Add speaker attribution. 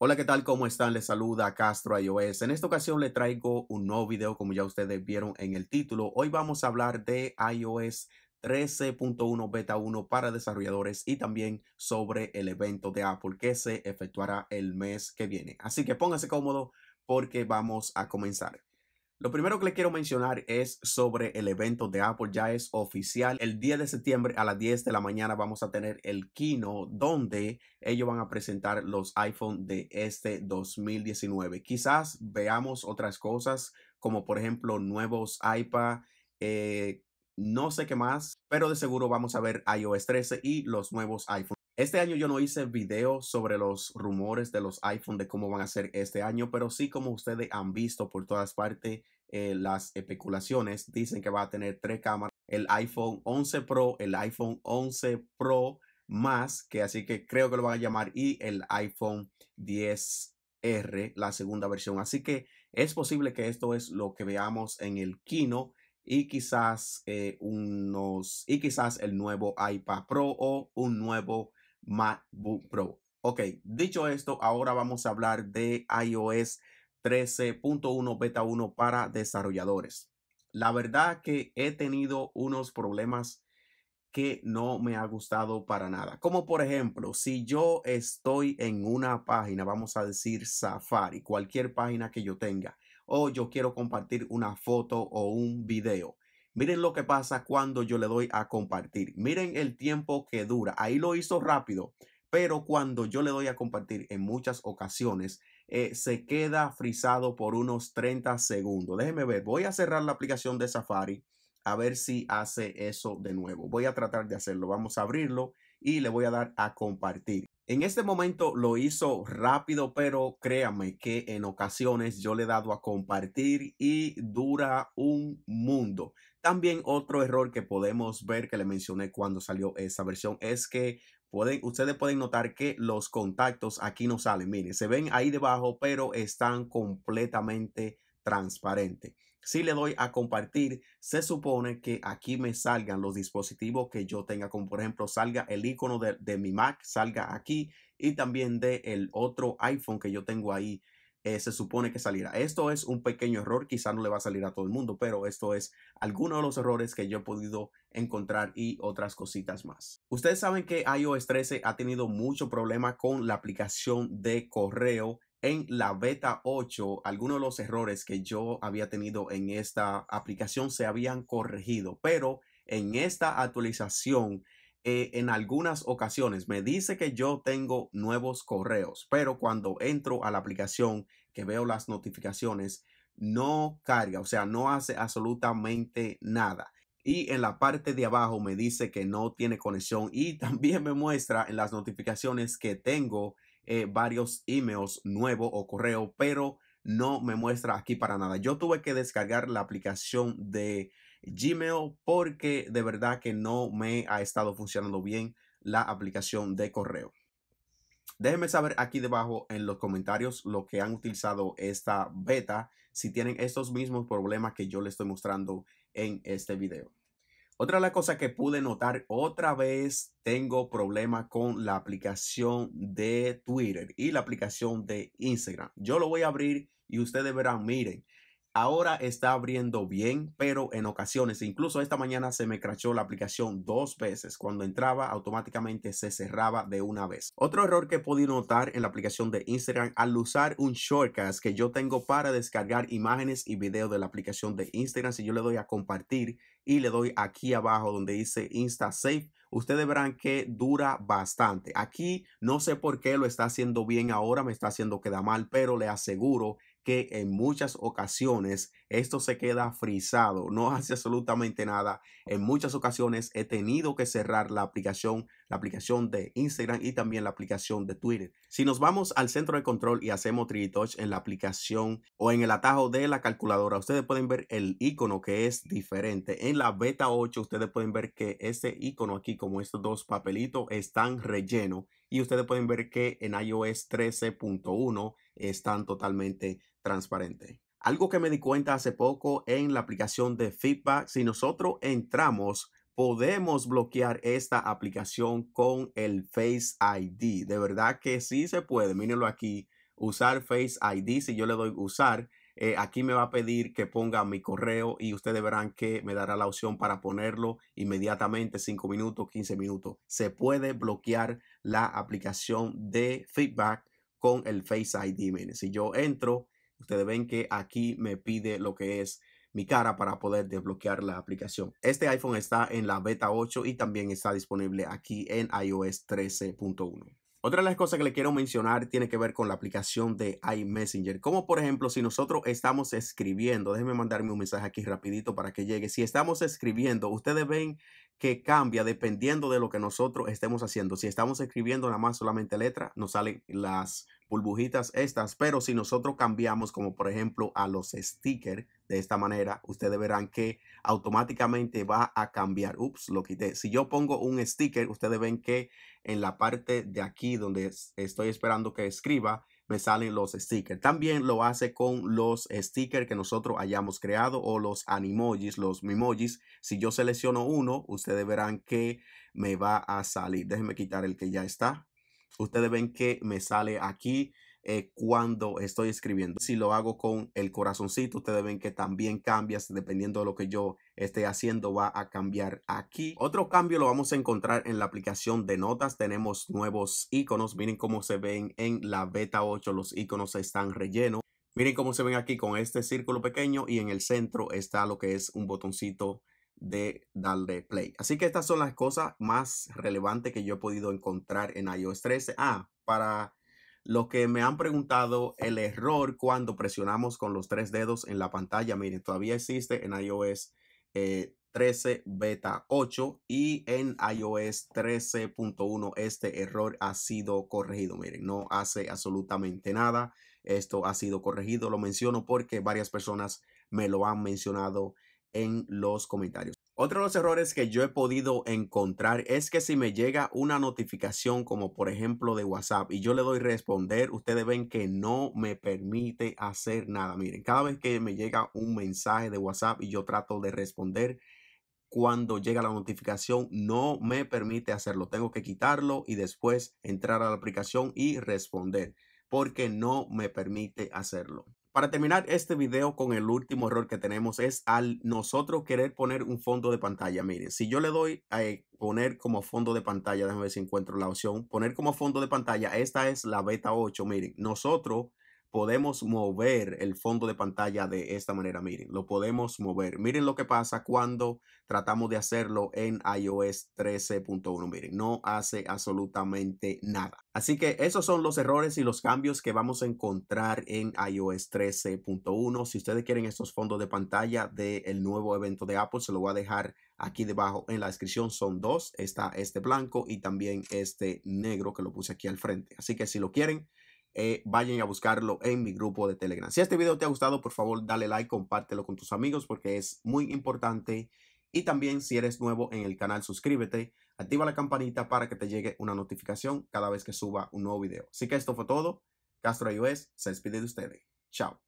Speaker 1: Hola, ¿qué tal? ¿Cómo están? Les saluda Castro iOS. En esta ocasión le traigo un nuevo video, como ya ustedes vieron en el título. Hoy vamos a hablar de iOS 13.1 Beta 1 para desarrolladores y también sobre el evento de Apple que se efectuará el mes que viene. Así que pónganse cómodo porque vamos a comenzar. Lo primero que le quiero mencionar es sobre el evento de Apple, ya es oficial. El 10 de septiembre a las 10 de la mañana vamos a tener el kino donde ellos van a presentar los iPhone de este 2019. Quizás veamos otras cosas como por ejemplo nuevos iPad, eh, no sé qué más, pero de seguro vamos a ver iOS 13 y los nuevos iPhone. Este año yo no hice video sobre los rumores de los iPhone de cómo van a ser este año, pero sí como ustedes han visto por todas partes eh, las especulaciones, dicen que va a tener tres cámaras, el iPhone 11 Pro, el iPhone 11 Pro más, que así que creo que lo van a llamar y el iPhone 10R, la segunda versión. Así que es posible que esto es lo que veamos en el Kino y quizás eh, unos y quizás el nuevo iPad Pro o un nuevo MacBook Pro. Ok, dicho esto, ahora vamos a hablar de iOS 13.1 Beta 1 para desarrolladores. La verdad que he tenido unos problemas que no me ha gustado para nada. Como por ejemplo, si yo estoy en una página, vamos a decir Safari, cualquier página que yo tenga, o yo quiero compartir una foto o un video Miren lo que pasa cuando yo le doy a compartir. Miren el tiempo que dura. Ahí lo hizo rápido, pero cuando yo le doy a compartir en muchas ocasiones, eh, se queda frisado por unos 30 segundos. Déjenme ver, voy a cerrar la aplicación de Safari a ver si hace eso de nuevo. Voy a tratar de hacerlo. Vamos a abrirlo y le voy a dar a compartir. En este momento lo hizo rápido, pero créame que en ocasiones yo le he dado a compartir y dura un mundo. También otro error que podemos ver que le mencioné cuando salió esta versión es que ustedes pueden notar que los contactos aquí no salen. Miren, se ven ahí debajo, pero están completamente transparentes. Si le doy a compartir, se supone que aquí me salgan los dispositivos que yo tenga, como por ejemplo salga el icono de, de mi Mac, salga aquí y también de el otro iPhone que yo tengo ahí eh, se supone que saliera. Esto es un pequeño error, quizás no le va a salir a todo el mundo, pero esto es alguno de los errores que yo he podido encontrar y otras cositas más. Ustedes saben que iOS 13 ha tenido mucho problema con la aplicación de correo en la beta 8, algunos de los errores que yo había tenido en esta aplicación se habían corregido, pero en esta actualización eh, en algunas ocasiones me dice que yo tengo nuevos correos, pero cuando entro a la aplicación que veo las notificaciones, no carga, o sea, no hace absolutamente nada. Y en la parte de abajo me dice que no tiene conexión y también me muestra en las notificaciones que tengo eh, varios emails nuevos o correo, pero no me muestra aquí para nada. Yo tuve que descargar la aplicación de Gmail porque de verdad que no me ha estado funcionando bien la aplicación de correo. Déjenme saber aquí debajo en los comentarios lo que han utilizado esta beta, si tienen estos mismos problemas que yo les estoy mostrando en este video. Otra de las cosas que pude notar, otra vez tengo problemas con la aplicación de Twitter y la aplicación de Instagram. Yo lo voy a abrir y ustedes verán, miren, ahora está abriendo bien, pero en ocasiones, incluso esta mañana se me crachó la aplicación dos veces. Cuando entraba, automáticamente se cerraba de una vez. Otro error que he podido notar en la aplicación de Instagram al usar un shortcut que yo tengo para descargar imágenes y videos de la aplicación de Instagram, si yo le doy a compartir y le doy aquí abajo donde dice Insta safe ustedes verán que dura bastante. Aquí no sé por qué lo está haciendo bien ahora, me está haciendo queda mal, pero le aseguro que en muchas ocasiones esto se queda frisado, no hace absolutamente nada. En muchas ocasiones he tenido que cerrar la aplicación, la aplicación de Instagram y también la aplicación de Twitter. Si nos vamos al centro de control y hacemos Touch en la aplicación o en el atajo de la calculadora, ustedes pueden ver el icono que es diferente. En la beta 8 ustedes pueden ver que este icono aquí, como estos dos papelitos, están relleno y ustedes pueden ver que en iOS 13.1 están totalmente transparentes. Algo que me di cuenta hace poco en la aplicación de feedback, si nosotros entramos, podemos bloquear esta aplicación con el Face ID. De verdad que sí se puede, mírenlo aquí, usar Face ID, si yo le doy usar, eh, aquí me va a pedir que ponga mi correo y ustedes verán que me dará la opción para ponerlo inmediatamente, 5 minutos, 15 minutos. Se puede bloquear la aplicación de feedback con el Face ID. si yo entro, ustedes ven que aquí me pide lo que es mi cara para poder desbloquear la aplicación. Este iPhone está en la beta 8 y también está disponible aquí en iOS 13.1. Otra de las cosas que le quiero mencionar tiene que ver con la aplicación de iMessenger. Como por ejemplo, si nosotros estamos escribiendo, déjenme mandarme un mensaje aquí rapidito para que llegue. Si estamos escribiendo, ustedes ven que cambia dependiendo de lo que nosotros estemos haciendo. Si estamos escribiendo nada más solamente letra, nos salen las burbujitas estas, pero si nosotros cambiamos como por ejemplo a los stickers de esta manera, ustedes verán que automáticamente va a cambiar. Ups, lo quité. Si yo pongo un sticker, ustedes ven que en la parte de aquí donde estoy esperando que escriba, me salen los stickers. También lo hace con los stickers que nosotros hayamos creado o los animojis, los mimojis. Si yo selecciono uno, ustedes verán que me va a salir. Déjenme quitar el que ya está Ustedes ven que me sale aquí eh, cuando estoy escribiendo. Si lo hago con el corazoncito, ustedes ven que también cambia dependiendo de lo que yo esté haciendo, va a cambiar aquí. Otro cambio lo vamos a encontrar en la aplicación de notas. Tenemos nuevos iconos. Miren cómo se ven en la beta 8. Los iconos están rellenos. Miren cómo se ven aquí con este círculo pequeño y en el centro está lo que es un botoncito de darle play. Así que estas son las cosas más relevantes que yo he podido encontrar en iOS 13. Ah, para los que me han preguntado el error cuando presionamos con los tres dedos en la pantalla, miren, todavía existe en iOS 13 eh, beta 8 y en iOS 13.1 este error ha sido corregido. Miren, no hace absolutamente nada. Esto ha sido corregido. Lo menciono porque varias personas me lo han mencionado en los comentarios. Otro de los errores que yo he podido encontrar es que si me llega una notificación como por ejemplo de WhatsApp y yo le doy responder, ustedes ven que no me permite hacer nada. Miren, cada vez que me llega un mensaje de WhatsApp y yo trato de responder, cuando llega la notificación no me permite hacerlo. Tengo que quitarlo y después entrar a la aplicación y responder porque no me permite hacerlo. Para terminar este video con el último error que tenemos es al nosotros querer poner un fondo de pantalla. Miren, si yo le doy a eh, poner como fondo de pantalla, déjame ver si encuentro la opción, poner como fondo de pantalla, esta es la beta 8. Miren, nosotros podemos mover el fondo de pantalla de esta manera. Miren, lo podemos mover. Miren lo que pasa cuando tratamos de hacerlo en iOS 13.1. Miren, no hace absolutamente nada. Así que esos son los errores y los cambios que vamos a encontrar en iOS 13.1. Si ustedes quieren estos fondos de pantalla del nuevo evento de Apple, se lo voy a dejar aquí debajo en la descripción. Son dos. Está este blanco y también este negro que lo puse aquí al frente. Así que si lo quieren, eh, vayan a buscarlo en mi grupo de Telegram. Si este video te ha gustado, por favor, dale like, compártelo con tus amigos porque es muy importante. Y también si eres nuevo en el canal, suscríbete, activa la campanita para que te llegue una notificación cada vez que suba un nuevo video. Así que esto fue todo. Castro iOS se despide de ustedes. Chao.